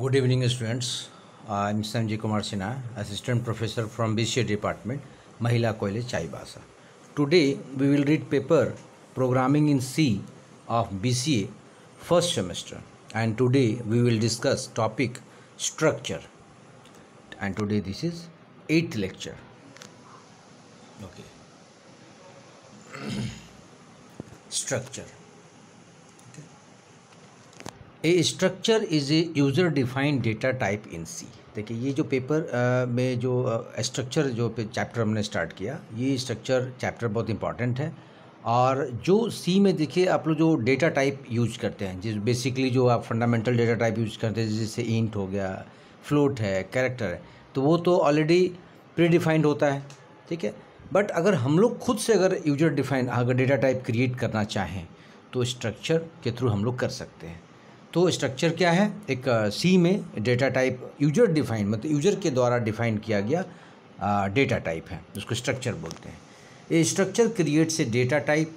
Good evening students. I am Sanjay Kumar Sinha, Assistant Professor from BCA Department, Mahila College, Chaibasa. Today we will read paper Programming in C of BCA first semester and today we will discuss topic structure and today this is 8th lecture. Okay. structure. A structure is a user defined data type in C देखिए ये जो paper आ, में जो structure जो chapter हमने start किया ये structure chapter बहुत इंपॉर्टेंट है और जो सी में देखिए आप लोग जो डेटा टाइप यूज करते हैं जिस बेसिकली जो आप फंडामेंटल डेटा टाइप यूज करते हैं जैसे इंट हो गया फ्लोट है कैरेक्टर है तो वो तो ऑलरेडी प्री डिफाइंड होता है ठीक है बट अगर हम लोग खुद से अगर यूजर डिफाइंड अगर डेटा टाइप क्रिएट करना चाहें तो स्ट्रक्चर के थ्रू हम लोग कर सकते हैं तो स्ट्रक्चर क्या है एक सी uh, में डेटा टाइप यूजर डिफाइन मतलब यूजर के द्वारा डिफाइन किया गया डेटा uh, टाइप है उसको स्ट्रक्चर बोलते हैं a structure creates a data type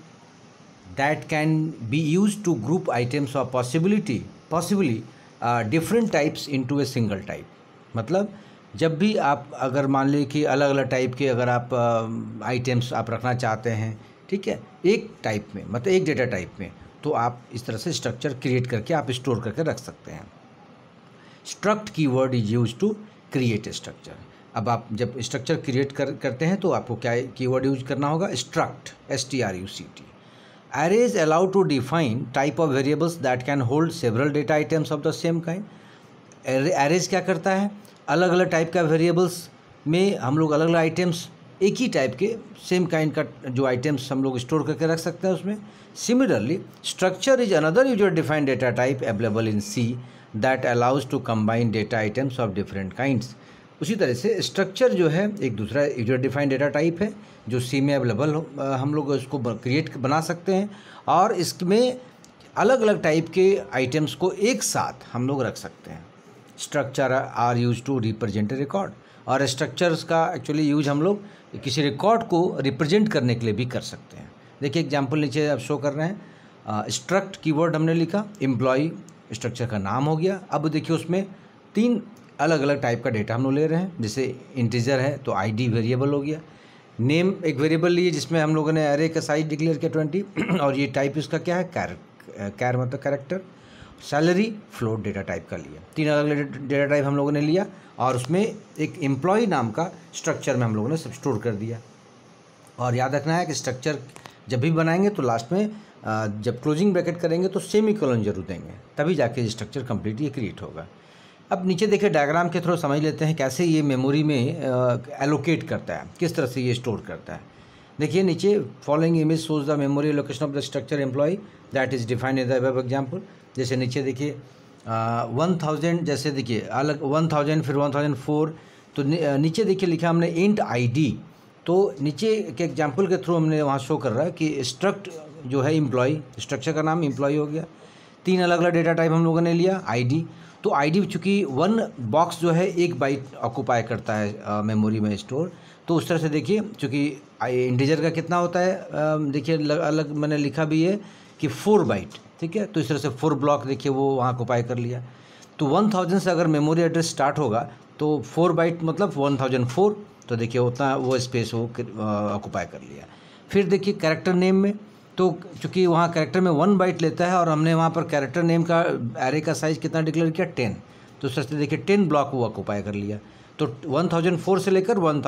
that can be use to group items और possibility possibly different types into a single type मतलब जब भी आप अगर मान लें कि अलग अलग टाइप के अगर आप आइटम्स uh, आप रखना चाहते हैं ठीक है एक टाइप में मतलब एक डेटा टाइप में तो आप इस तरह से स्ट्रक्चर क्रिएट करके आप स्टोर करके रख सकते हैं स्ट्रक्ट की word is use to create structure अब आप जब स्ट्रक्चर क्रिएट कर करते हैं तो आपको क्या की वर्ड यूज करना होगा struct S T R U C T array is allowed to define type of variables that can hold several data items of the same kind arrays क्या करता है अलग अलग टाइप का वेरिएबल्स में हम लोग अलग अलग आइटम्स एक ही टाइप के सेम काइंड का जो आइटम्स हम लोग स्टोर करके रख सकते हैं उसमें similarly structure is another user defined data type available in C that allows to combine data items of different kind उसी तरह से स्ट्रक्चर जो है एक दूसरा यूजर डिफाइंड डेटा टाइप है जो सी में अवेलेबल हम लोग इसको क्रिएट बना सकते हैं और इसमें अलग अलग टाइप के आइटम्स को एक साथ हम लोग रख सकते हैं structure are use to represent record और स्ट्रक्चर्स का एक्चुअली यूज हम लोग किसी रिकॉर्ड को रिप्रेजेंट करने के लिए भी कर सकते हैं देखिए एग्जाम्पल नीचे आप शो कर रहे हैं स्ट्रक्ट कीवर्ड हमने लिखा एम्प्लॉय स्ट्रक्चर का नाम हो गया अब देखिए उसमें तीन अलग अलग टाइप का डेटा हम लोग ले रहे हैं जैसे इंटीजर है तो आईडी वेरिएबल हो गया नेम एक वेरिएबल लिए जिसमें हम लोगों ने अरे का साइज डिक्लेयर किया ट्वेंटी और ये टाइप इसका क्या है कैर कैर मतलब character salary float data type का लिया तीन अलग अलग डेटा टाइप हम लोगों ने लिया और उसमें एक एम्प्लॉय नाम का स्ट्रक्चर में हम लोगों ने सब स्टोर कर दिया और याद रखना है कि स्ट्रक्चर जब भी बनाएंगे तो लास्ट में जब क्लोजिंग ब्रैकेट करेंगे तो सेमी कॉलन जरूर देंगे तभी जाके स्ट्रक्चर कम्प्लीट ये क्रिएट होगा अब नीचे देखिए डायग्राम के थ्रू समझ लेते हैं कैसे ये मेमोरी में एलोकेट करता है किस तरह से ये स्टोर करता है देखिए नीचे following image shows the memory location of the structure employ that is defined in the web example जैसे नीचे देखिए वन थाउजेंड जैसे देखिए अलग वन थाउजेंड फिर वन थाउजेंड फोर तो नीचे देखिए लिखा हमने इंट आईडी तो नीचे के एग्जाम्पल के थ्रू हमने वहाँ शो कर रहा है कि स्ट्रक्ट जो है एम्प्लॉय स्ट्रक्चर का नाम एम्प्लॉय हो गया तीन अलग अलग डेटा टाइप हम लोगों ने लिया आई तो आई डी चूँकि वन बॉक्स जो है एक बाइट ऑक्यूपाई करता है मेमोरी में स्टोर तो उस तरह से देखिए चूँकि इंटीजर का कितना होता है देखिए अलग मैंने लिखा भी है कि फोर बाइट ठीक है तो इस तरह से फोर ब्लॉक देखिए वो वहाँ को कर लिया तो वन थाउजेंड से अगर मेमोरी एड्रेस स्टार्ट होगा तो फोर बाइट मतलब वन थाउजेंड फोर तो देखिए उतना वो स्पेस वो ऑक्यूपाई कर लिया फिर देखिए कैरेक्टर नेम में तो चूँकि वहाँ कैरेक्टर में वन बाइट लेता है और हमने वहाँ पर कैरेक्टर नेम का एरे का साइज़ कितना डिक्लेयर किया टेन तो सर से देखिए टेन ब्लॉक वो ऑक्यूपाई कर लिया तो वन से लेकर वन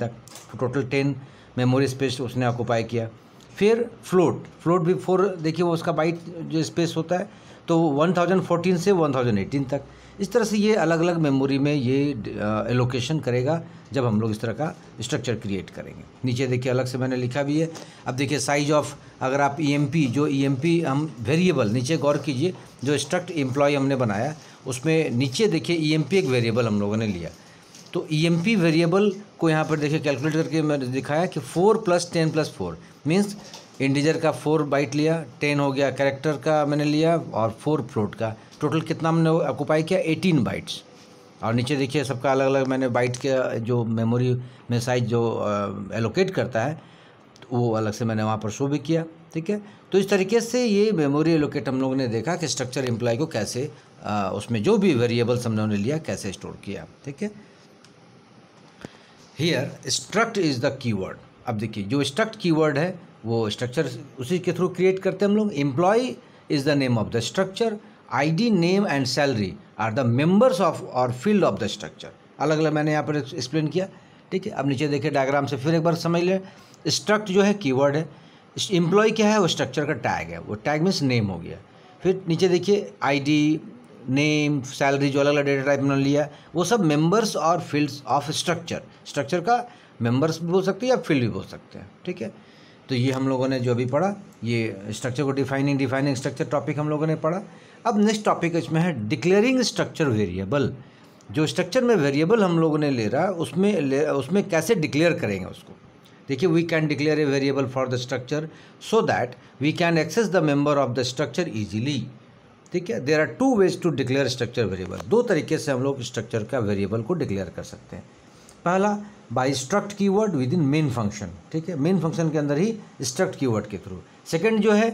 तक टोटल टेन मेमोरी स्पेस उसने ऑक्यूपाई किया फिर फ्लोट फ्लोट भी फोर देखिए वो उसका बाइट जो स्पेस होता है तो 1014 से 1018 तक इस तरह से ये अलग अलग मेमोरी में ये एलोकेशन करेगा जब हम लोग इस तरह का स्ट्रक्चर क्रिएट करेंगे नीचे देखिए अलग से मैंने लिखा भी है अब देखिए साइज ऑफ अगर आप ई e जो ई e हम वेरिएबल नीचे गौर कीजिए जो स्ट्रक्ट एम्प्लॉय हमने बनाया उसमें नीचे देखिए ई e एक वेरिएबल हम लोगों ने लिया तो ई वेरिएबल आपको यहाँ पर देखिए कैलकुलेट करके मैंने दिखाया कि four plus ten plus four means integer का फोर बाइट लिया टेन हो गया करेक्टर का मैंने लिया और फोर फ्लोट का टोटल कितना हमने ऑक्यूपाई किया एटीन बाइट्स और नीचे देखिए सबका अलग अलग मैंने बाइट के जो मेमोरी में साइज जो एलोकेट करता है तो वो अलग से मैंने वहाँ पर शो भी किया ठीक है तो इस तरीके से ये मेमोरी एलोकेट हम लोगों ने देखा कि स्ट्रक्चर एम्प्लॉय को कैसे आ, उसमें जो भी वेरिएबल्स हमने उन्हें लिया कैसे स्टोर किया ठीक है here struct is the keyword अब देखिए जो स्ट्रक्ट कीवर्ड है वो स्ट्रक्चर उसी के थ्रू क्रिएट करते हैं हम लोग employ is the name of the structure ID name and salary are the members of और फील्ड ऑफ द स्ट्रक्चर अलग अलग मैंने यहाँ पर एक्सप्लेन किया ठीक है अब नीचे देखिए डायग्राम से फिर एक बार समझ लें स्ट्रक्ट जो है कीवर्ड है एम्प्लॉय क्या है वो स्ट्रक्चर का टैग है वो टैग मीन्स नेम हो गया फिर नीचे देखिए डी नेम सैलरी जो अलग अलग डेटा टाइप ने लिया वो सब मेंबर्स और फील्ड्स ऑफ स्ट्रक्चर स्ट्रक्चर का मेंबर्स भी बोल सकते हैं या फील्ड भी बोल सकते हैं ठीक है तो ये हम लोगों ने जो अभी पढ़ा ये स्ट्रक्चर को डिफाइनिंग डिफाइनिंग स्ट्रक्चर टॉपिक हम लोगों ने पढ़ा अब नेक्स्ट टॉपिक इसमें है डिक्लेयरिंग स्ट्रक्चर वेरिएबल जो स्ट्रक्चर में वेरिएबल हम लोगों ने ले रहा है उसमें ले उसमें कैसे डिक्लेयर करेंगे उसको देखिए we can declare a variable for the structure so that we can access the member of the structure easily ठीक है there are two ways to declare structure variable दो तरीके से हम लोग स्ट्रक्चर का वेरिएबल को डिक्लेयर कर सकते हैं पहला बाई स्ट्रक्ट की keyword within main function ठीक है मेन फंक्शन के अंदर ही स्ट्रक्ट की वर्ड के थ्रू सेकेंड जो है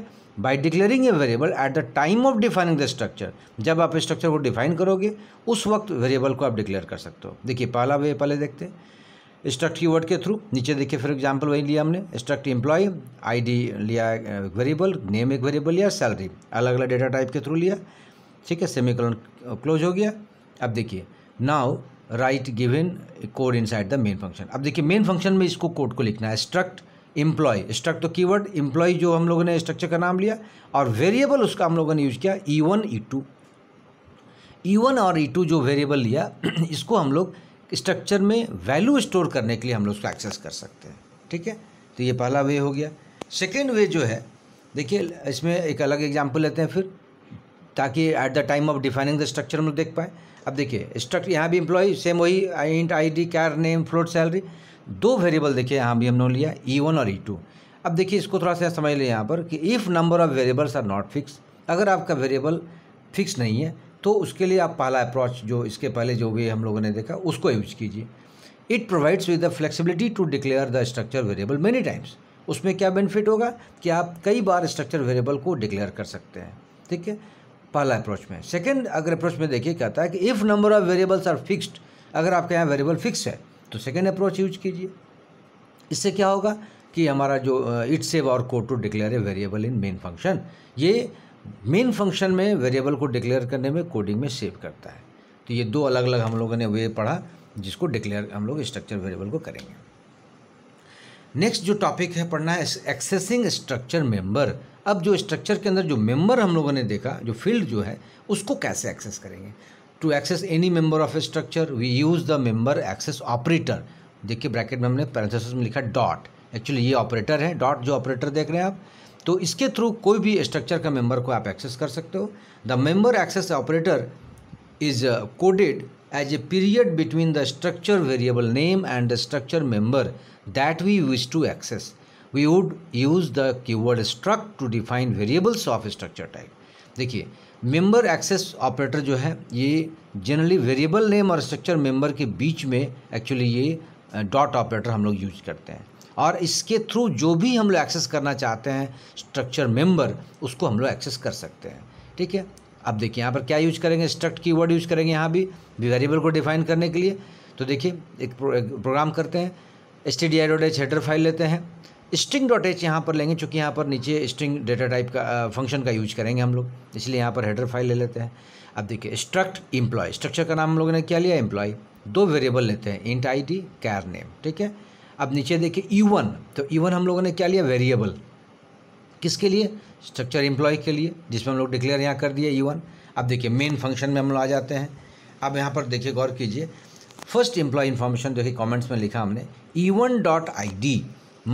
by declaring a variable at the time of defining the structure जब आप स्ट्रक्चर को डिफाइन करोगे उस वक्त वेरिएबल को आप डिक्लेयर कर सकते हो देखिए पहला वे पहले देखते हैं स्ट्रक्ट की वर्ड के थ्रू नीचे देखिए फिर एग्जाम्पल वही लिया हमने स्ट्रक्ट एम्प्लॉय आईडी लिया वेरिएबल नेम एक वेरिएबल लिया सैलरी अलग अलग डेटा टाइप के थ्रू लिया ठीक है सेमीकॉलन क्लोज हो गया अब देखिए now right given code side the main function अब देखिए मेन फंक्शन में इसको कोड को लिखना है स्ट्रक्ट इम्प्लॉय स्ट्रक्ट तो वर्ड इम्प्लॉय जो हम लोगों ने स्ट्रक्चर का नाम लिया और वेरिएबल उसका हम लोगों ने यूज़ किया E one E two E one और ई e टू जो वेरिएबल लिया इसको हम लोग स्ट्रक्चर में वैल्यू स्टोर करने के लिए हम लोग उसको एक्सेस कर सकते हैं ठीक है तो ये पहला वे हो गया सेकेंड वे जो है देखिए इसमें एक अलग एग्जाम्पल लेते हैं फिर ताकि at the time of defining the structure हम लोग देख पाए अब देखिए स्ट्रक्चर यहाँ भी इम्प्लॉई सेम वही int I D char name float salary दो वेरिएबल देखिए यहाँ भी हमने लिया ई e वन और ई e टू अब देखिए इसको थोड़ा सा समझ लें यहाँ पर कि if number of variables are not fix अगर आपका वेरिएबल फिक्स नहीं है तो उसके लिए आप पहला अप्रोच जो इसके पहले जो भी हम लोगों ने देखा उसको यूज कीजिए it provides with the flexibility to declare the structure variable many times उसमें क्या बेनिफिट होगा कि आप कई बार स्ट्रक्चर वेरिएबल को डिक्लेयर कर सकते हैं ठीक है पहला अप्रोच में सेकेंड अगर अप्रोच में देखिए कहता है कि if number of variables are fixed अगर आपके यहाँ वेरिएबल फिक्स है तो सेकेंड अप्रोच यूज कीजिए इससे क्या होगा कि हमारा जो it save our code to declare a variable in main function ये मेन फंक्शन में वेरिएबल को डिक्लेयर करने में कोडिंग में सेव करता है तो ये दो अलग अलग हम लोगों ने वे पढ़ा जिसको डिक्लेयर हम लोग स्ट्रक्चर वेरिएबल को करेंगे नेक्स्ट जो टॉपिक है पढ़ना है एक्सेसिंग स्ट्रक्चर मेंबर अब जो स्ट्रक्चर के अंदर जो मेंबर हम लोगों ने देखा जो फील्ड जो है उसको कैसे एक्सेस करेंगे to access any member of a structure we use the member access operator देखिए ब्रैकेट में हमने पैरेंथेसिस में लिखा डॉट एक्चुअली ये ऑपरेटर है डॉट जो ऑपरेटर देख रहे हैं आप तो इसके थ्रू कोई भी स्ट्रक्चर का मेंबर को आप एक्सेस कर सकते हो the member access operator is coded as a period between the structure variable name and the structure member that we wish to access we would use the keyword struct to define variables of structure type देखिए member access operator जो है ये generally variable name और structure member के बीच में actually ये dot uh, operator हम लोग यूज करते हैं और इसके थ्रू जो भी हम लोग एक्सेस करना चाहते हैं स्ट्रक्चर मेंबर उसको हम लोग एक्सेस कर सकते हैं ठीक है अब देखिए यहाँ पर क्या यूज करेंगे स्ट्रक्ट की वर्ड यूज करेंगे यहाँ भी वेरिएबल को डिफाइन करने के लिए तो देखिए एक, प्रो, एक प्रोग्राम करते हैं S T D I dot H header file लेते हैं स्ट्रिंग डॉट एच यहाँ पर लेंगे चूँकि यहाँ पर नीचे स्ट्रिंग डेटा टाइप का फंक्शन का यूज करेंगे हम लोग इसलिए यहाँ पर हेडर फाइल ले लेते हैं अब देखिए स्ट्रक्ट इम्प्लॉय स्ट्रक्चर का नाम हम लोगों ने क्या लिया एम्प्लॉय दो वेरिएबल लेते हैं int I D char name ठीक है अब नीचे देखिए ई e वन तो ई e हम लोगों ने क्या लिया वेरिएबल किसके लिए स्ट्रक्चर एम्प्लॉय के लिए जिसमें हम लोग डिक्लेयर यहाँ कर दिया ई e वन अब देखिए मेन फंक्शन में हम लोग आ जाते हैं अब यहाँ पर देखिए गौर कीजिए फर्स्ट एम्प्लॉय इन्फॉर्मेशन देखिए कॉमेंट्स में लिखा हमने E one dot I D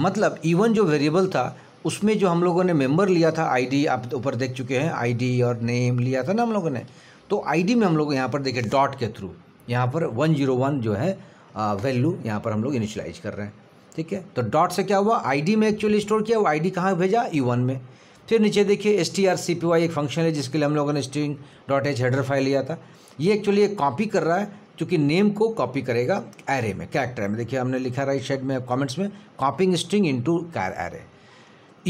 मतलब ई वन जो वेरिएबल था उसमें जो हम लोगों ने मेम्बर लिया था डी आप तो ऊपर देख चुके हैं डी और नेम लिया था ना हम लोगों ने तो डी में हम लोग यहाँ पर देखिए डॉट के थ्रू यहाँ पर वन जीरो वन जो है वैल्यू यहाँ पर हम लोग इनिशलाइज कर रहे हैं ठीक है तो डॉट से क्या हुआ आईडी में एक्चुअली स्टोर किया वो आईडी कहाँ भेजा ई e वन में फिर नीचे देखिए S T R C P Y एक फंक्शन है जिसके लिए हम लोगों ने string dot H header file लिया था ये एक्चुअली एक कॉपी कर रहा है क्योंकि नेम को कॉपी करेगा एरे में कैरेक्टर में देखिए हमने लिखा राइट साइड में कॉमेंट्स में copying string into char array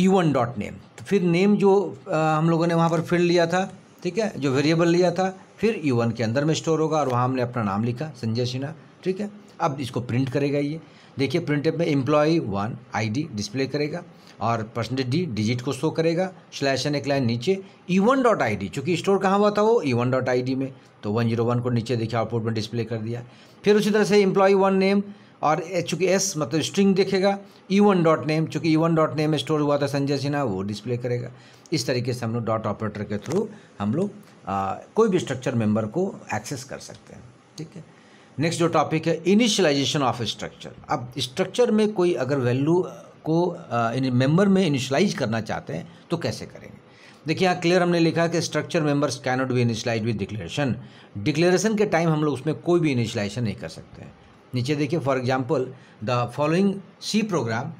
E one dot name तो फिर नेम जो आ, हम लोगों ने वहाँ पर फिल्ड लिया था ठीक है जो वेरिएबल लिया था फिर ई e वन के अंदर में स्टोर होगा और वहाँ हमने अपना नाम लिखा संजय सिन्हा ठीक है अब इसको प्रिंट करेगा ये देखिए प्रिंट में एम्प्लॉई वन आईडी डिस्प्ले करेगा और परसेंटेज डी डिजिट को शो करेगा स्लैशन एक लाइन नीचे E one dot I D चूँकि स्टोर कहाँ हुआ था वो E one dot I D में तो वन जीरो वन को नीचे देखिए आउटपुट में डिस्प्ले कर दिया फिर उसी तरह से एम्प्लॉई वन नेम और चूँकि एस मतलब स्ट्रिंग देखेगा ई वन डॉट नेम चूँकि ई वन डॉट नेम में स्टोर हुआ था संजय सिन्हा वो डिस्प्ले करेगा इस तरीके से हम लोग डॉट ऑपरेटर के थ्रू हम लोग कोई भी स्ट्रक्चर मेम्बर को एक्सेस कर सकते हैं ठीक है नेक्स्ट जो टॉपिक है इनिशियलाइजेशन ऑफ स्ट्रक्चर अब स्ट्रक्चर में कोई अगर वैल्यू को मेंबर में इनिशलाइज करना चाहते हैं तो कैसे करेंगे देखिए यहाँ क्लियर हमने लिखा कि structure members can not be initialise with declaration declaration के टाइम हम लोग उसमें कोई भी इनिशियलाइजेशन नहीं कर सकते हैं नीचे देखिए for example the following C program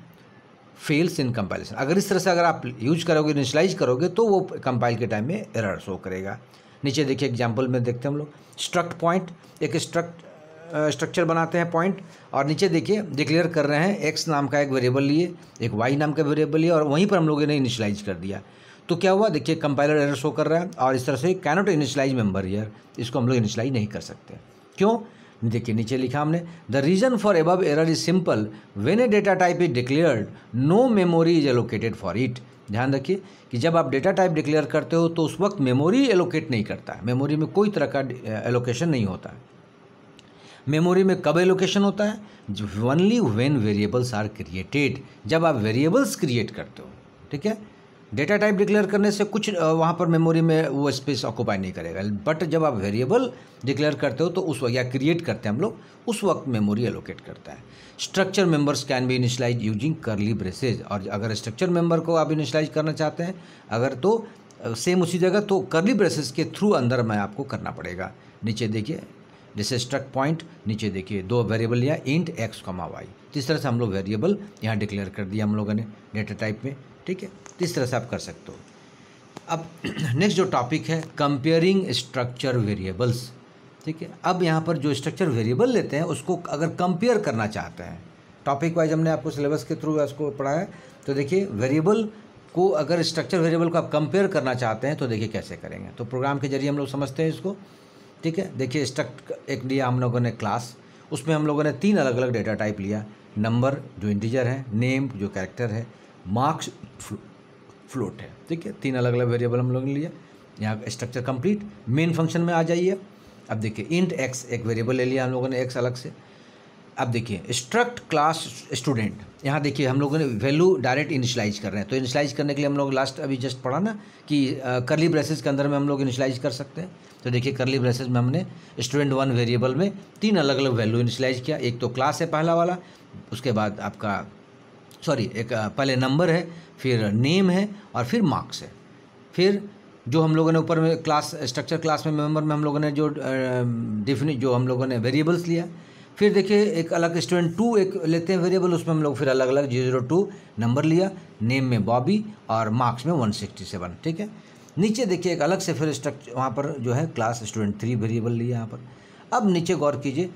fails in compilation अगर इस तरह से अगर आप यूज करोगे इनिशलाइज करोगे तो वो कंपाइल के टाइम में एरर शो करेगा नीचे देखिए एग्जाम्पल में देखते हैं हम लोग स्ट्रक्ट पॉइंट एक स्ट्रक्ट स्ट्रक्चर बनाते हैं पॉइंट और नीचे देखिए डिक्लेयर कर रहे हैं एक्स नाम का एक वेरिएबल लिए एक वाई नाम का वेरिएबल लिए और वहीं पर हम लोगों ने इनिशलाइज कर दिया तो क्या हुआ देखिए कंपाइलर एरर शो कर रहा है और इस तरह से कैनोट इनिशलाइज मेम्बर ईयर इसको हम लोग इनिशलाइज नहीं कर सकते क्यों देखिए नीचे लिखा हमने the reason for above error is simple when a data type is declared no memory is allocated for it ध्यान रखिए कि जब आप डेटा टाइप डिक्लेयर करते हो तो उस वक्त मेमोरी एलोकेट नहीं करता है मेमोरी में कोई तरह का एलोकेशन नहीं होता है मेमोरी में कब एलोकेशन होता है only when variables are created जब आप वेरिएबल्स क्रिएट करते हो ठीक है डेटा टाइप डिक्लेयर करने से कुछ वहाँ पर मेमोरी में वो स्पेस ऑक्यूपाई नहीं करेगा बट जब आप वेरिएबल डिक्लेयर करते हो तो उस वक्त या क्रिएट करते हैं हम लोग उस वक्त मेमोरी एलोकेट करता है structure members can be initialise using curly braces और अगर स्ट्रक्चर मेंबर को आप इनिशलाइज करना चाहते हैं अगर तो सेम उसी जगह तो करली ब्रेसेज के थ्रू अंदर मैं आपको करना पड़ेगा नीचे देखिए जैसे स्ट्रक पॉइंट नीचे देखिए दो वेरिएबल या इंट एक्स कमा वाई तो इस तरह से हम लोग वेरिएबल यहाँ डिक्लेयर कर दिया हम लोगों ने डेटा टाइप में ठीक है तो इस तरह से आप कर सकते हो अब नेक्स्ट जो टॉपिक है कंपेयरिंग स्ट्रक्चर वेरिएबल्स ठीक है अब यहाँ पर जो स्ट्रक्चर वेरिएबल लेते हैं उसको अगर कंपेयर करना चाहते हैं टॉपिक वाइज हमने आपको सिलेबस के थ्रू उसको पढ़ाया तो देखिए वेरिएबल को अगर स्ट्रक्चर वेरिएबल को आप कंपेयर करना चाहते हैं तो देखिए कैसे करेंगे तो प्रोग्राम के जरिए हम लोग समझते हैं इसको ठीक है देखिए स्ट्रक्ट एक लिया हम लोगों ने क्लास उसमें हम लोगों ने तीन अलग अलग डेटा टाइप लिया नंबर जो इंटीजर है नेम जो कैरेक्टर है मार्क्स फ्लोट है ठीक है तीन अलग अलग वेरिएबल हम लोगों ने लिया यहाँ स्ट्रक्चर कंप्लीट मेन फंक्शन में आ जाइए अब देखिए इंट एक्स एक वेरिएबल ले लिया हम लोगों ने एक्स अलग से अब देखिए स्ट्रक्ट क्लास स्टूडेंट यहाँ देखिए हम लोगों ने वैल्यू डायरेक्ट इनिशलाइज कर रहे हैं तो इनिशलाइज करने के लिए हम लोग लास्ट अभी जस्ट पढ़ा ना कि करली ब्रेसेज के अंदर में हम लोग इनिशलाइज कर सकते हैं तो देखिए करली ब्रेसेज में हमने स्टूडेंट वन वेरिएबल में तीन अलग अलग वैल्यू इनिशलाइज किया एक तो क्लास है पहला वाला उसके बाद आपका सॉरी एक पहले नंबर है फिर नेम है और फिर मार्क्स है फिर जो हम लोगों ने ऊपर में क्लास स्ट्रक्चर क्लास में मेम्बर में हम लोगों ने जो डिफिनी जो हम लोगों ने वेरिएबल्स लिया फिर देखिए एक अलग स्टूडेंट टू एक लेते हैं वेरिएबल उसमें हम लोग फिर अलग अलग जीरो जीरो टू नंबर लिया नेम में बॉबी और मार्क्स में वन सिक्सटी सेवन ठीक है नीचे देखिए एक अलग से फिर स्ट्रक्चर वहाँ पर जो है क्लास स्टूडेंट थ्री वेरिएबल लिया यहाँ पर अब नीचे गौर कीजिए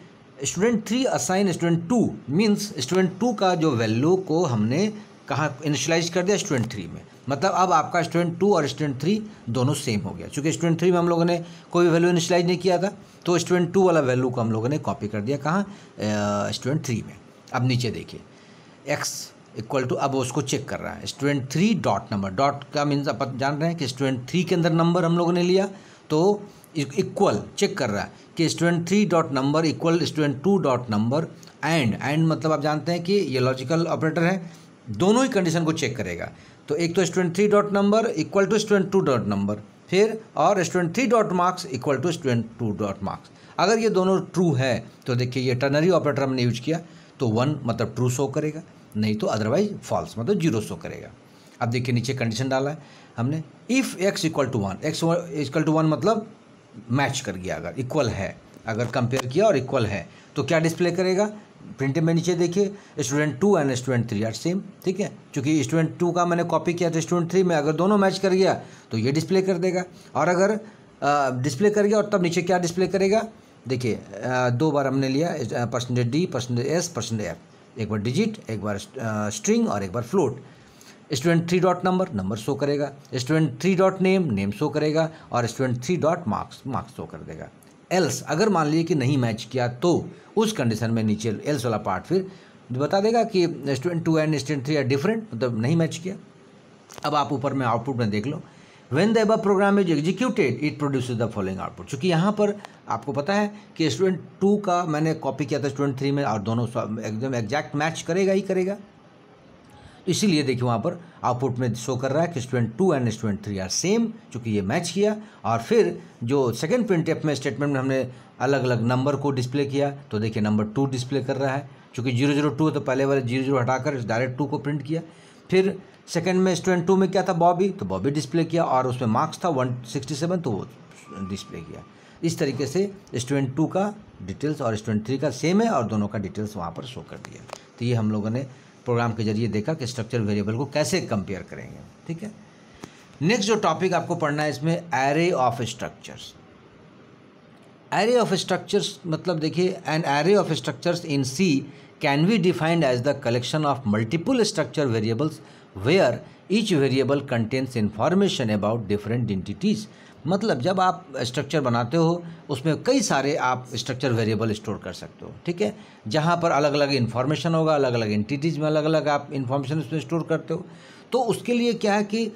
student three assign student two means student two का जो वैल्यू को हमने कहाँ इनिशलाइज कर दिया स्टूडेंट थ्री में मतलब अब आपका स्टूडेंट टू और स्टूडेंट थ्री दोनों सेम हो गया चूँकि स्टूडेंट थ्री में हम लोगों ने कोई भी वैल्यू इनिशलाइज नहीं किया था तो स्टूडेंट टू वाला वैल्यू को हम लोगों ने कॉपी कर दिया कहाँ स्टूडेंट थ्री में अब नीचे देखिए एक्स इक्वल टू अब उसको चेक कर रहा है student three dot number dot का मीन्स आप जान रहे हैं कि स्टूडेंट थ्री के अंदर नंबर हम लोगों ने लिया तो इक्वल चेक कर रहा है कि student three dot number equal student two dot number and and मतलब आप जानते हैं कि ये लॉजिकल ऑपरेटर है दोनों ही कंडीशन को चेक करेगा तो एक तो student three dot number equal to student two dot number फिर और student three dot marks equal to student two dot marks अगर ये दोनों ट्रू है तो देखिए ये टर्नरी ऑपरेटर हमने यूज किया तो वन मतलब ट्रू शो करेगा नहीं तो अदरवाइज फॉल्स मतलब जीरो शो करेगा अब देखिए नीचे कंडीशन डाला है हमने if X equal to one X equal to one मतलब मैच कर गया अगर इक्वल है अगर कंपेयर किया और इक्वल है तो क्या डिस्प्ले करेगा प्रिंटेड में नीचे देखिए student two and student three are same ठीक है क्योंकि स्टूडेंट टू का मैंने कॉपी किया तो स्टूडेंट थ्री में अगर दोनों मैच कर गया तो ये डिस्प्ले कर देगा और अगर डिस्प्ले कर गया और तब नीचे क्या डिस्प्ले करेगा देखिए दो बार हमने लिया percentage D percentage S percentage F एक बार डिजिट एक बार स्ट्रिंग और एक बार float student three dot number number show करेगा student three dot name name show करेगा और student three dot marks marks show कर देगा एल्स अगर मान लीजिए कि नहीं मैच किया तो उस कंडीशन में नीचे एल्स वाला पार्ट फिर बता देगा कि student two and student three are different मतलब नहीं मैच किया अब आप ऊपर में आउटपुट में देख लो when the above program is executed it produce the following output चूँकि यहाँ पर आपको पता है कि स्टूडेंट टू का मैंने कॉपी किया था स्टूडेंट थ्री में और दोनों एकदम एग्जैक्ट मैच करेगा ही करेगा तो इसीलिए देखिए वहाँ पर आउटपुट में शो कर रहा है कि student two and student three are same चूँकि ये मैच किया और फिर जो सेकेंड प्रिंट में स्टेटमेंट में हमने अलग अलग नंबर को डिस्प्ले किया तो देखिए नंबर टू डिस्प्ले कर रहा है चूँकि जीरो जीरो टू तो पहले वाले जीरो जीरो हटाकर डायरेक्ट टू को प्रिंट किया फिर सेकेंड में स्टूडेंट टू में क्या था बॉबी तो बॉबी डिस्प्ले किया और उसमें मार्क्स था वन सिक्सटी सेवन तो वो डिस्प्ले किया इस तरीके से स्टूडेंट टू का डिटेल्स और स्टूडेंट थ्री का सेम है और दोनों का डिटेल्स वहाँ पर शो कर दिया तो ये हम लोगों ने प्रोग्राम के जरिए देखा कि स्ट्रक्चर वेरिएबल को कैसे कंपेयर करेंगे ठीक है नेक्स्ट जो टॉपिक आपको पढ़ना है इसमें array of structures array of structures मतलब देखिए an array of structures in C can be defined as the collection of multiple structure variables where each variable contents information about different entities मतलब जब आप structure बनाते हो उसमें कई सारे आप स्ट्रक्चर वेरिएबल स्टोर कर सकते हो ठीक है जहाँ पर अलग अलग इन्फॉर्मेशन होगा अलग अलग इंटिटीज़ में अलग अलग आप इन्फॉर्मेशन उसमें स्टोर करते हो तो उसके लिए क्या है कि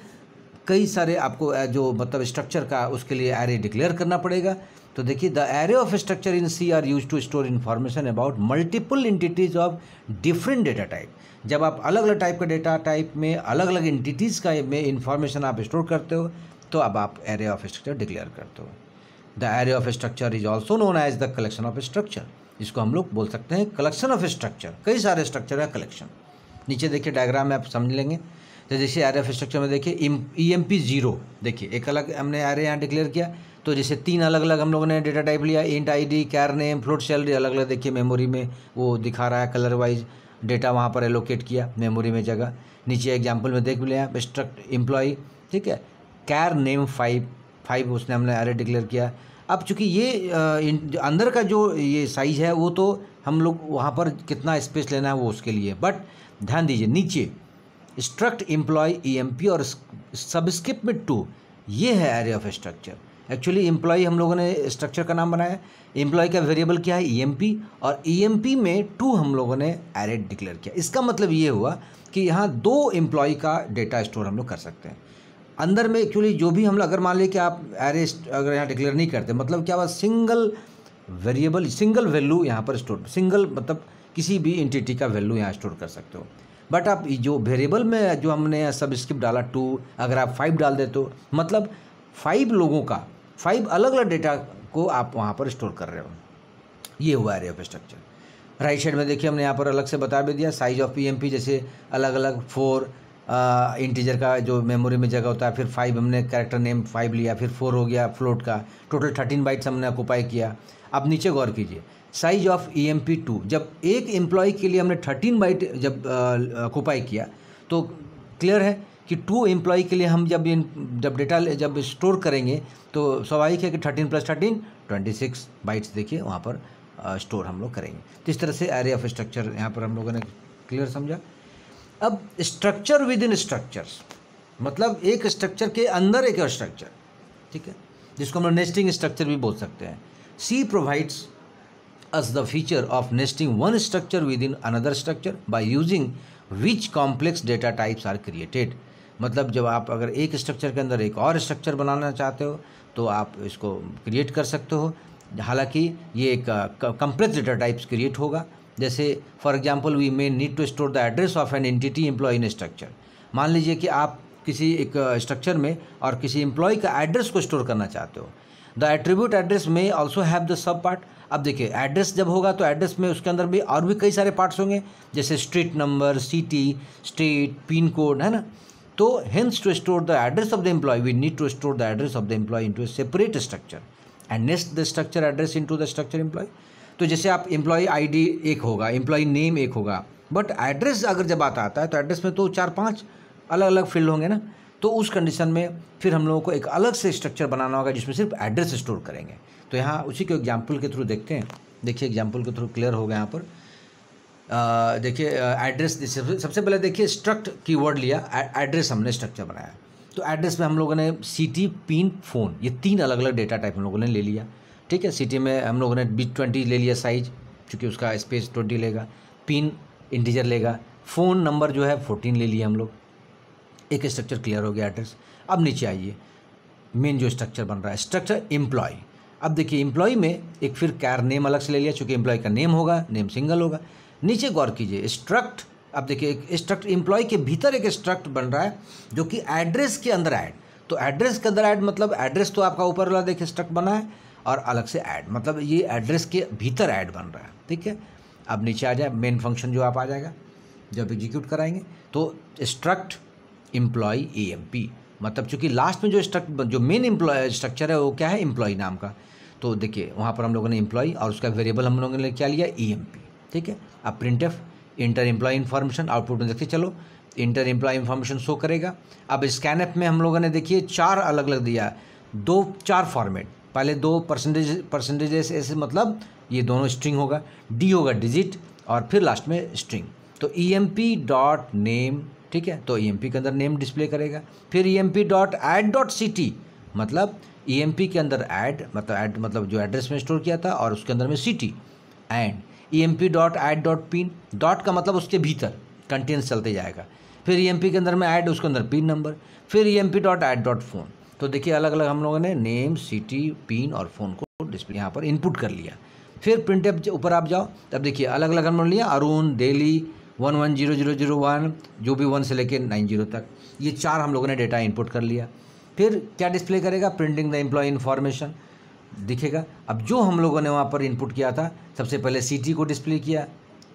कई सारे आपको जो मतलब स्ट्रक्चर का उसके लिए एरे डिक्लेयर करना पड़ेगा तो देखिए the array of structure in C are use to store information about multiple entities of different data type जब आप अलग अलग टाइप का डेटा टाइप में अलग अलग इंटिटीज़ का में इन्फॉर्मेशन आप स्टोर करते हो तो अब आप एरे ऑफ स्ट्रक्चर डिक्लेयर कर दो the array of structure is also known as the collection of structure इसको हम लोग बोल सकते हैं कलेक्शन ऑफ स्ट्रक्चर कई सारे स्ट्रक्चर है कलेक्शन नीचे देखिए डायग्राम में आप समझ लेंगे तो जैसे एरे ऑफ स्ट्रक्चर में देखिए ई एम पी जीरो देखिए एक अलग हमने एरे यहाँ डिक्लेयर किया तो जैसे तीन अलग अलग हम लोगों ने डेटा टाइप लिया int I D char name float salary अलग अलग देखिए मेमोरी में वो दिखा रहा है कलर वाइज डेटा वहाँ पर एलोकेट किया मेमोरी में जगह नीचे एग्जाम्पल में देख लिया स्ट्रक्ट एम्प्लॉई ठीक है कैर नेम फाइव फाइव उसने हमने एरे डिक्लेयर किया अब चूंकि ये अंदर का जो ये साइज है वो तो हम लोग वहाँ पर कितना स्पेस लेना है वो उसके लिए बट ध्यान दीजिए नीचे स्ट्रक्ट एम्प्लॉय ई और सबस्क्रिप्ट में टू ये है array of structure actually employ हम लोगों ने स्ट्रक्चर का नाम बनाया एम्प्लॉय का वेरिएबल क्या है ई e और ई e में टू हम लोगों ने एरे डिक्लेयर किया इसका मतलब ये हुआ कि यहाँ दो एम्प्लॉय का डेटा स्टोर हम लोग कर सकते हैं अंदर में एक्चुअली जो भी हम अगर मान लीजिए कि आप एरेस्ट अगर यहाँ डिक्लेयर नहीं करते मतलब क्या हुआ सिंगल वेरिएबल सिंगल वैल्यू यहाँ पर स्टोर सिंगल मतलब किसी भी इंटिटी का वैल्यू यहाँ स्टोर कर सकते हो बट आप जो वेरिएबल में जो हमने सब स्क्रिप्ट डाला टू अगर आप फाइव डाल देते हो मतलब फाइव लोगों का फाइव अलग अलग डेटा को आप वहाँ पर स्टोर कर रहे हो ये हुआ array of structure right side में देखिए हमने यहाँ पर अलग से बता भी दिया साइज ऑफ पी जैसे अलग अलग फोर इंटीजर का जो मेमोरी में जगह होता है फिर फाइव हमने कैरेक्टर नेम फाइव लिया फिर फोर हो गया फ्लोट का टोटल थर्टीन बाइट्स हमने ऑकुपाई किया अब नीचे गौर कीजिए size of E M P two जब एक एम्प्लॉय के लिए हमने थर्टीन बाइट जब ऑकुपाई किया तो क्लियर है कि टू एम्प्लॉय के लिए हम जब इन जब डेटा जब स्टोर करेंगे तो स्वाभाविक है कि thirteen plus thirteen twenty six bytes देखिए वहाँ पर स्टोर हम लोग करेंगे तो इस तरह से एरिया ऑफ स्ट्रक्चर यहाँ पर हम लोगों ने क्लियर समझा अब स्ट्रक्चर विद इन स्ट्रक्चर मतलब एक स्ट्रक्चर के अंदर एक स्ट्रक्चर ठीक है जिसको हम नेस्टिंग स्ट्रक्चर भी बोल सकते हैं C provides the feature of nesting one structure within another structure by using which complex data types are created मतलब जब आप अगर एक स्ट्रक्चर के अंदर एक और स्ट्रक्चर बनाना चाहते हो तो आप इसको क्रिएट कर सकते हो हालांकि ये एक कम्प्लेक्स डेटा टाइप्स क्रिएट होगा जैसे for example we may need to store the address of an entity employ in structure मान लीजिए कि आप किसी एक स्ट्रक्चर uh, में और किसी एम्प्लॉय का एड्रेस को स्टोर करना चाहते हो द एट्रीब्यूट एड्रेस में also have the sub part अब देखिए एड्रेस जब होगा तो एड्रेस में उसके अंदर भी और भी कई सारे पार्ट्स होंगे जैसे street number city state pin code है ना तो hence to store the address of the employ we need to store the address of the employ into a separate structure and next the structure address to the structure employ तो जैसे आप employee ID एक होगा employee name एक होगा but address अगर जब आता आता है तो एड्रेस में तो चार पाँच अलग अलग फील्ड होंगे ना तो उस कंडीशन में फिर हम लोगों को एक अलग से स्ट्रक्चर बनाना होगा जिसमें सिर्फ एड्रेस स्टोर करेंगे तो यहाँ उसी को एग्जाम्पल के थ्रू देखते हैं देखिए एग्जाम्पल के थ्रू क्लियर हो गया यहाँ पर देखिए एड्रेस सबसे पहले देखिए स्ट्रक्ट कीवर्ड लिया एड्रेस हमने स्ट्रक्चर बनाया तो एड्रेस में हम लोगों ने सिटी पिन फ़ोन ये तीन अलग अलग डेटा टाइप हम लोगों ने ले लिया ठीक है सिटी में हम लोगों ने बी ट्वेंटी ले लिया साइज क्योंकि उसका स्पेस ट्वेंटी लेगा पिन इंटीजर लेगा फ़ोन नंबर जो है फोर्टीन ले लिया हम लोग एक स्ट्रक्चर क्लियर हो गया एड्रेस अब नीचे आइए मेन जो स्ट्रक्चर बन रहा है स्ट्रक्चर एम्प्लॉय अब देखिए एम्प्लॉय में एक फिर कैर नेम अलग से ले लिया चूँकि एम्प्लॉय का नेम होगा नेम सिंगल होगा नीचे गौर कीजिए स्ट्रक्ट अब देखिए एक स्ट्रक्ट एम्प्लॉय के भीतर एक स्ट्रक्ट बन रहा है जो कि एड्रेस के अंदर ऐड तो एड्रेस के अंदर ऐड मतलब एड्रेस तो आपका ऊपर वाला देखिए स्ट्रक्ट बना है और अलग से ऐड मतलब ये एड्रेस के भीतर ऐड बन रहा है ठीक है अब नीचे आ जाए मेन फंक्शन जो आप आ जाएगा जब एग्जीक्यूट कराएंगे तो struct employee E M P मतलब चूंकि लास्ट में जो स्ट्रक्ट जो मेन एम्प्लॉय स्ट्रक्चर है वो क्या है एम्प्लॉई नाम का तो देखिए वहाँ पर हम लोगों ने एम्प्लॉई और उसका वेरिएबल हम लोगों ने क्या लिया ई एम पी ठीक है अब print F enter employ information output में देखते चलो इंटर एम्प्लॉय इन्फॉर्मेशन शो करेगा अब स्कैन एफ में हम लोगों ने देखिए चार अलग अलग दिया दो चार फॉर्मेट पहले दो परसेंटेज परसेंटेजेस ऐसे मतलब ये दोनों स्ट्रिंग होगा डी होगा डिजिट और फिर लास्ट में स्ट्रिंग तो E M P dot name ठीक है तो ई एम पी के अंदर नेम डिस्प्ले करेगा फिर E M P dot add dot C T मतलब ई एम पी के अंदर एड मतलब ऐड मतलब जो एड्रेस में स्टोर किया था और उसके अंदर में C T and E M P dot add dot pin dot का मतलब उसके भीतर कंटेंस चलते जाएगा फिर ई एम पी के अंदर में एड उसके अंदर पिन नंबर फिर E M P dot add dot phone तो देखिए अलग अलग हम लोगों ने नेम सिटी पिन और फ़ोन को डिस्प्ले यहाँ पर इनपुट कर लिया फिर प्रिंट ऊपर आप जाओ तब देखिए अलग अलग हम लोग लिया Arun Delhi one one zero zero zero one जो भी वन से लेके नाइन जीरो तक ये चार हम लोगों ने डेटा इनपुट कर लिया फिर क्या डिस्प्ले करेगा प्रिंटिंग द एम्प्लॉय इन्फॉर्मेशन दिखेगा अब जो हम लोगों ने वहाँ पर इनपुट किया था सबसे पहले सिटी को डिस्प्ले किया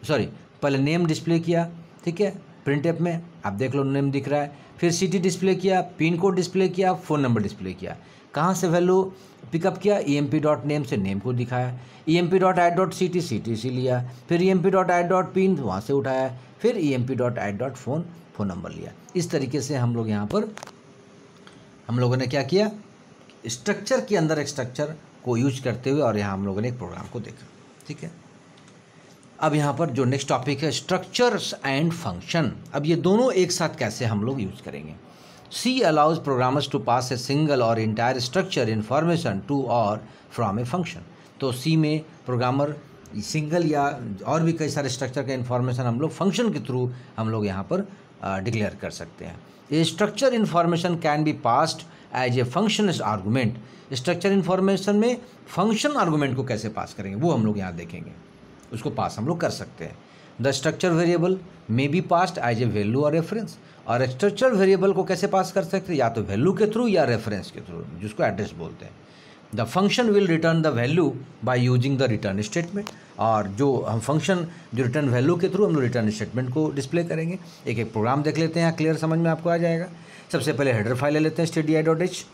सॉरी पहले नेम डिस्प्ले किया ठीक है प्रिंट ऐप में आप देख लो नेम दिख रहा है फिर सिटी डिस्प्ले किया पिन कोड डिस्प्ले किया फ़ोन नंबर डिस्प्ले किया कहाँ से वैल्यू पिकअप किया E M P dot name से नेम को दिखाया E M P dot I dot C T C T C लिया फिर E M P dot I dot pin वहाँ से उठाया फिर E M P dot I dot phone phone number लिया इस तरीके से हम लोग यहाँ पर हम लोगों ने क्या किया स्ट्रक्चर के अंदर एक स्ट्रक्चर को यूज करते हुए और यहाँ हम लोगों ने एक प्रोग्राम को देखा ठीक है अब यहाँ पर जो नेक्स्ट टॉपिक है स्ट्रक्चर्स एंड फंक्शन अब ये दोनों एक साथ कैसे हम लोग यूज़ करेंगे C allows programmers to pass a single or entire structure information to or from a function तो सी में प्रोग्रामर सिंगल या और भी कई सारे स्ट्रक्चर का इन्फॉर्मेशन हम लोग फंक्शन के थ्रू हम लोग यहाँ पर डिक्लेयर कर सकते हैं ये structure information can be passed as a function argument structure information में फंक्शन आर्गूमेंट को कैसे पास करेंगे वो हम लोग यहाँ देखेंगे उसको पास हम लोग कर सकते हैं the structure variable may be passed as a value or reference और स्ट्रक्चर वेरिएबल को कैसे पास कर सकते हैं या तो वैल्यू के थ्रू या रेफरेंस के थ्रू जिसको एड्रेस बोलते हैं the function will return the value by using the return statement और जो हम फंक्शन जो रिटर्न वैल्यू के थ्रू हम लोग रिटर्न स्टेटमेंट को डिस्प्ले करेंगे एक एक प्रोग्राम देख लेते हैं क्लियर समझ में आपको आ जाएगा सबसे पहले हेडर फाइल ले लेते हैं स्टेडी आई डॉट एच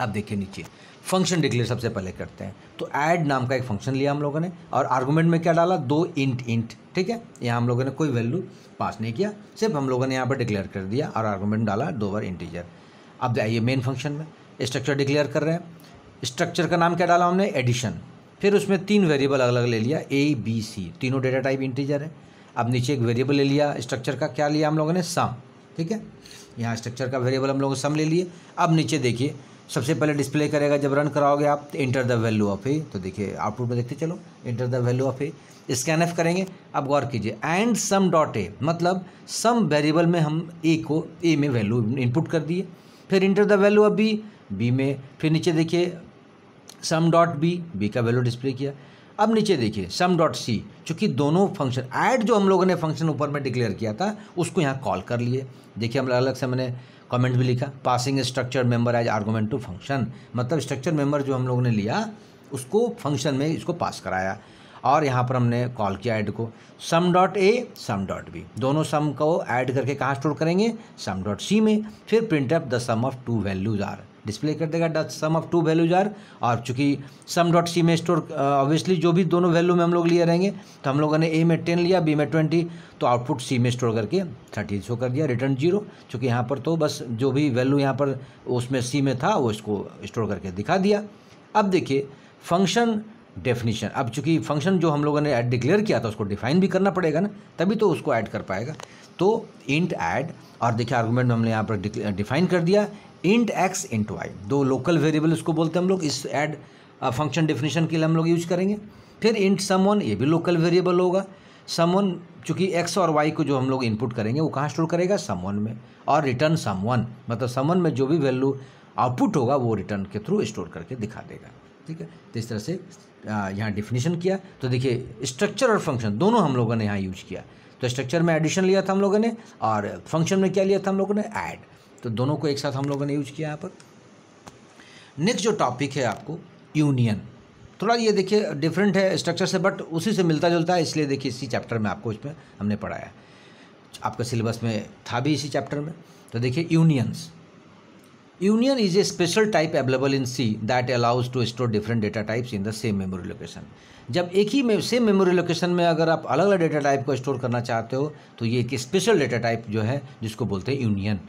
आप देखिए नीचे फंक्शन डिक्लेयर सबसे पहले करते हैं तो ऐड नाम का एक फंक्शन लिया हम लोगों ने और आर्गूमेंट में क्या डाला दो इंट इंट ठीक है यहाँ हम लोगों ने कोई वैल्यू पास नहीं किया सिर्फ हम लोगों ने यहाँ पर डिक्लेयर कर दिया और आर्गूमेंट डाला दो बार इंटीजर अब जाइए मेन फंक्शन में स्ट्रक्चर डिक्लेयर कर रहे हैं स्ट्रक्चर का नाम क्या डाला हमने एडिशन फिर उसमें तीन वेरिएबल अलग अलग ले लिया ए बी सी तीनों डेटा टाइप इंटीजर है अब नीचे एक वेरिएबल ले लिया स्ट्रक्चर का क्या लिया हम लोगों ने सम ठीक है यहाँ स्ट्रक्चर का वेरिएबल हम लोगों ने सम ले लिए अब नीचे देखिए सबसे पहले डिस्प्ले करेगा जब रन कराओगे आप enter the value of A तो देखिए आउटपुट में देखते चलो enter the value of A scan F करेंगे अब गौर कीजिए एंड सम डॉट ए मतलब सम वेरिएबल में हम ए को ए में वैल्यू इनपुट कर दिए फिर enter the value of B B में फिर नीचे देखिए सम डॉट बी बी का वैल्यू डिस्प्ले किया अब नीचे देखिए सम डॉट सी चूँकि दोनों फंक्शन ऐड जो हम लोगों ने फंक्शन ऊपर में डिक्लेयर किया था उसको यहाँ कॉल कर लिए देखिए हम अलग से मैंने कमेंट भी लिखा passing structure member as argument to function मतलब स्ट्रक्चर मेंबर जो हम लोग ने लिया उसको फंक्शन में इसको पास कराया और यहाँ पर हमने कॉल किया ऐड को sum dot A sum dot B दोनों सम को ऐड करके कहाँ स्टोर करेंगे सम डॉट सी में फिर print up the sum of two values are display कर देगा dot sum of two values are और चूंकि सम डॉट सी में स्टोर ऑब्वियसली जो भी दोनों वैल्यू में हम लोग लिए रहेंगे तो हम लोगों ने ए में टेन लिया बी में ट्वेंटी तो आउटपुट सी में स्टोर करके थर्टी शो कर दिया रिटर्न जीरो चूँकि यहाँ पर तो बस जो भी वैल्यू यहाँ पर उसमें सी में था वो इसको स्टोर करके दिखा दिया अब देखिए फंक्शन डेफिनेशन अब चूंकि फंक्शन जो हम लोगों ने ऐड डिक्लेयर किया था उसको डिफाइन भी करना पड़ेगा ना तभी तो उसको ऐड कर पाएगा तो इंट ऐड और देखिए आर्गूमेंट हमने यहाँ पर डिफाइन कर दिया इंट एक्स इंट वाई दो लोकल वेरिएबल उसको बोलते हैं हम लोग इस एड फंक्शन डेफिनेशन के लिए हम लोग यूज करेंगे फिर इंट समवन ये भी लोकल वेरिएबल होगा वन चूँकि एक्स और वाई को जो हम लोग इनपुट करेंगे वो कहाँ स्टोर करेगा समवन में और रिटर्न समवन मतलब समवन में जो भी वैल्यू आउटपुट होगा वो रिटर्न के थ्रू स्टोर करके दिखा देगा ठीक है तो इस तरह से uh, यहाँ डिफिनेशन किया तो देखिए स्ट्रक्चर और फंक्शन दोनों हम लोगों ने यहाँ यूज किया तो स्ट्रक्चर में एडिशन लिया था हम लोगों ने और फंक्शन में क्या लिया था हम लोगों ने ऐड तो दोनों को एक साथ हम लोगों ने यूज किया यहाँ पर नेक्स्ट जो टॉपिक है आपको यूनियन थोड़ा ये देखिए डिफरेंट है स्ट्रक्चर से बट उसी से मिलता जुलता है इसलिए देखिए इसी चैप्टर में आपको इसमें हमने पढ़ाया आपका सिलेबस में था भी इसी चैप्टर में तो देखिए unions union is a special type available in C that allows to store different data types in the same memory location जब एक ही में सेम मेमोरी लोकेशन में अगर आप अलग अलग डेटा टाइप को स्टोर करना चाहते हो तो ये एक स्पेशल डेटा टाइप जो है जिसको बोलते हैं यूनियन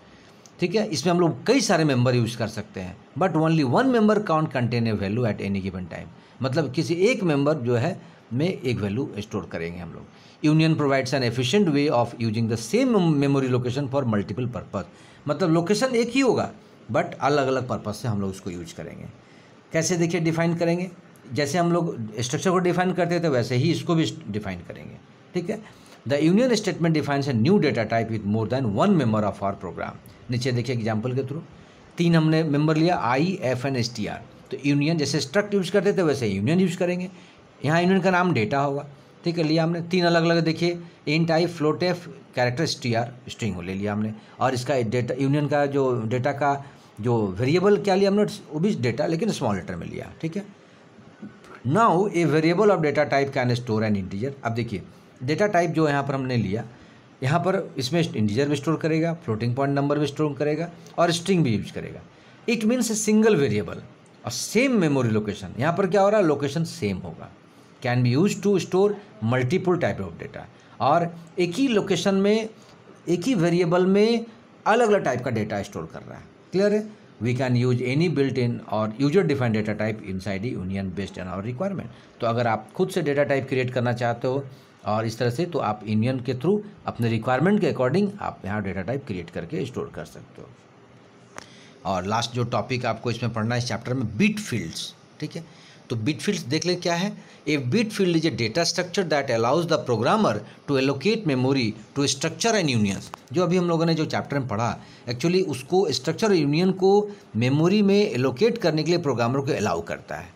ठीक है इसमें हम लोग कई सारे मेंबर यूज कर सकते हैं but only one member count contain a value at any given time मतलब किसी एक मेंबर जो है में एक वैल्यू स्टोर करेंगे हम लोग union provides an efficient way of using the same memory location for multiple purpose मतलब लोकेशन एक ही होगा बट अलग अलग पर्पज से हम लोग उसको यूज करेंगे कैसे देखिए डिफाइन करेंगे जैसे हम लोग स्ट्रक्चर को डिफाइन करते थे वैसे ही इसको भी डिफाइन करेंगे ठीक है the union statement defines a new data type with more than one member of our program नीचे देखिए एग्जाम्पल के थ्रू तीन हमने मेंबर लिया I F and S T R तो यूनियन जैसे स्ट्रक्ट यूज़ करते थे वैसे यूनियन यूज़ करेंगे यहाँ यूनियन का नाम डेटा होगा ठीक है लिया हमने तीन अलग अलग देखिए int I float F character T R string हो ले लिया हमने और इसका डेटा यूनियन का जो डेटा का जो वेरिएबल क्या लिया हमने वो भी डेटा लेकिन स्मॉल लेटर में लिया ठीक है now a variable of data type can store an integer अब देखिए डेटा टाइप जो यहाँ पर हमने लिया यहाँ पर इसमें इंडिजर भी स्टोर करेगा फ्लोटिंग पॉइंट नंबर भी स्टोर करेगा और स्ट्रिंग भी यूज करेगा it means a single variable or same memory location यहाँ पर क्या हो रहा है लोकेशन सेम होगा can be use to store multiple type of data और एक ही लोकेशन में एक ही वेरिएबल में अलग अलग टाइप का डेटा स्टोर कर रहा है क्लियर है we can use any built in or user defined data type inside union based on our requirement तो अगर आप खुद से डेटा टाइप क्रिएट करना चाहते हो और इस तरह से तो आप इंडियन के थ्रू अपने रिक्वायरमेंट के अकॉर्डिंग आप यहाँ डेटा टाइप क्रिएट करके स्टोर कर सकते हो और लास्ट जो टॉपिक आपको इसमें पढ़ना है इस चैप्टर में बीट फील्ड्स ठीक है तो बिट फील्ड देख लें क्या है a bit field is a data structure that allows the programmer to allocate memory to structure and unions जो अभी हम लोगों ने जो चैप्टर में पढ़ा एक्चुअली उसको स्ट्रक्चर यूनियन को मेमोरी में एलोकेट करने के लिए प्रोग्रामर को अलाउ करता है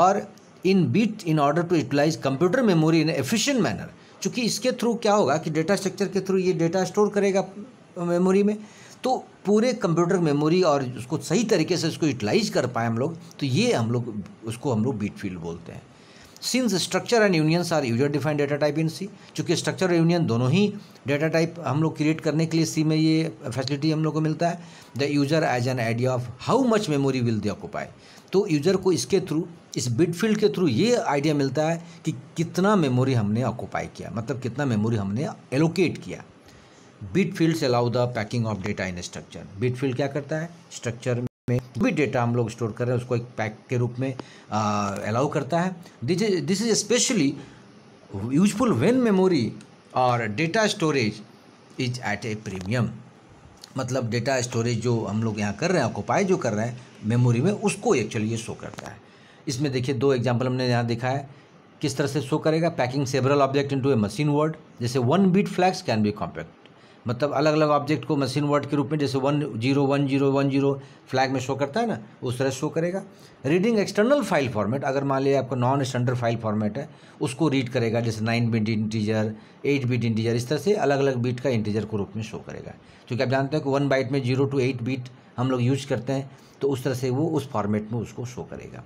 और in bit in order to utilize computer memory in efficient manner चूंकि इसके थ्रू क्या होगा कि डेटा स्ट्रक्चर के थ्रू ये डेटा स्टोर करेगा मेमोरी में तो पूरे कंप्यूटर मेमोरी और उसको सही तरीके से उसको यूटिलाइज कर पाए हम लोग तो ये हम लोग उसको हम लोग बीट फील्ड बोलते हैं since structure and unions are user defined data type in C चूंकि स्ट्रक्चर और यूनियन दोनों ही डेटा टाइप हम लोग क्रिएट करने के लिए सी में ये फैसिलिटी हम लोग को मिलता है the user as an idea of how much memory will they occupy तो यूजर को इसके थ्रू इस फील्ड के थ्रू ये आइडिया मिलता है कि कितना मेमोरी हमने ऑक्यूपाई किया मतलब कितना मेमोरी हमने एलोकेट किया बिट से allow the packing of data in structure bit field क्या करता है स्ट्रक्चर में जो भी डेटा हम लोग स्टोर कर रहे हैं उसको एक पैक के रूप में अलाउ करता है this is specially useful when memory और data storage is at a premium मतलब डेटा स्टोरेज जो हम लोग यहाँ कर रहे हैं ऑक्यूपाई जो कर रहे हैं मेमोरी में उसको एक्चुअली ये शो करता है इसमें देखिए दो एग्जाम्पल हमने यहाँ देखा है किस तरह से शो करेगा packing several object into a machine word जैसे one bit flags can be compact मतलब अलग अलग ऑब्जेक्ट को मशीन वर्ड के रूप में जैसे one zero one zero one zero flag में शो करता है ना उस तरह शो करेगा रीडिंग एक्सटर्नल फाइल फॉर्मेट अगर मान लिया आपका नॉन स्टैंडर्ड फाइल फॉर्मेट है उसको रीड करेगा जैसे nine bit integer eight bit integer इस तरह से अलग अलग बीट का इंटीजर को रूप में शो करेगा क्योंकि आप जानते हैं कि वन बाइट में जीरो टू एट बीट हम लोग यूज करते हैं तो उस तरह से वो उस फॉर्मेट में उसको शो करेगा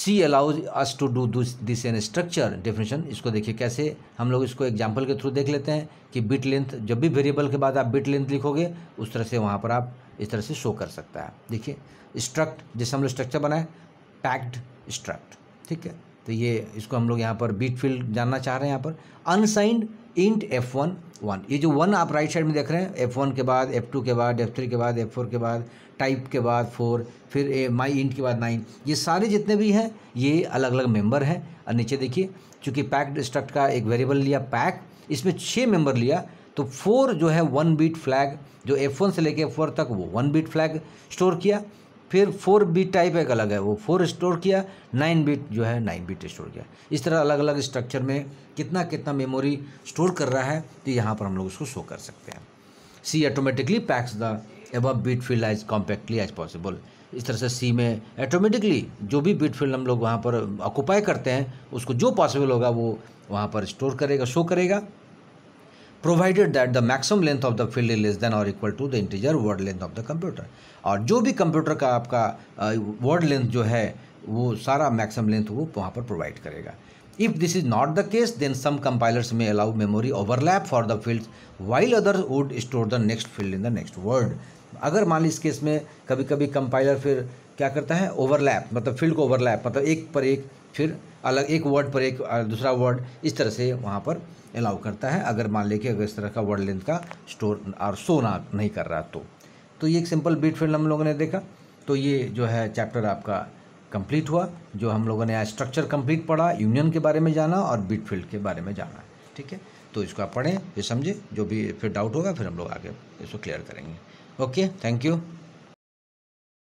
C allows us to do this in structure definition इसको देखिए कैसे हम लोग इसको एग्जाम्पल के थ्रू देख लेते हैं कि बिट लेंथ जब भी वेरिएबल के बाद आप बिट लेंथ लिखोगे उस तरह से वहाँ पर आप इस तरह से शो कर सकता है देखिए स्ट्रक्ट जैसे हम लोग स्ट्रक्चर बनाए पैक्ड स्ट्रक्ट ठीक है तो ये इसको हम लोग यहाँ पर बीट फील्ड जानना चाह रहे हैं यहाँ पर unsigned int F one one ये जो वन आप राइट साइड में देख रहे हैं एफ वन के बाद एफ टू के बाद एफ थ्री के बाद एफ फोर के बाद टाइप के बाद फोर फिर माई इंट के बाद नाइन ये सारे जितने भी हैं ये अलग अलग मेंबर हैं और नीचे देखिए चूँकि पैक्ड स्ट्रक्ट का एक वेरिएबल लिया पैक इसमें छः मेंबर लिया तो फोर जो है वन बीट फ्लैग जो एफ वन से लेके एफ फोर तक वो वन बीट फ्लैग स्टोर किया फिर फोर बीट टाइप एक अलग है वो फोर स्टोर किया नाइन बीट जो है नाइन बीट स्टोर किया इस तरह अलग अलग स्ट्रक्चर में कितना कितना मेमोरी स्टोर कर रहा है तो यहाँ पर हम लोग उसको शो कर सकते हैं सी ऑटोमेटिकली पैक्स द एब bit field as compactly as possible इस तरह से सी में ऑटोमेटिकली जो भी बीट फील्ड हम लोग वहाँ पर ऑक्यूपाई करते हैं उसको जो पॉसिबल होगा वो वहाँ पर स्टोर करेगा शो करेगा provided that the maximum length of the field less than or equal to the integer word length of the computer और जो भी कंप्यूटर का आपका वर्ड लेंथ जो है वो सारा मैक्सिमम लेंथ वो वहाँ पर प्रोवाइड करेगा if this is not the case then some compilers में allow memory overlap for the field while other would store the next field in the next word अगर मान ली इस केस में कभी कभी कंपाइलर फिर क्या करता है ओवरलैप मतलब फील्ड को ओवरलैप मतलब एक पर एक फिर अलग एक वर्ड पर एक दूसरा वर्ड इस तरह से वहाँ पर अलाउ करता है अगर मान लीजिए अगर इस तरह का वर्ड लेंथ का स्टोर और शो ना नहीं कर रहा तो तो ये एक सिंपल बीट फील्ड हम लोगों ने देखा तो ये जो है चैप्टर आपका कंप्लीट हुआ जो हम लोगों ने आज स्ट्रक्चर कंप्लीट पढ़ा यूनियन के बारे में जाना और बीट फील्ड के बारे में जाना ठीक है तो इसको आप पढ़ें ये समझें जो भी फिर डाउट होगा फिर हम लोग आगे इसको क्लियर करेंगे ओके थैंक यू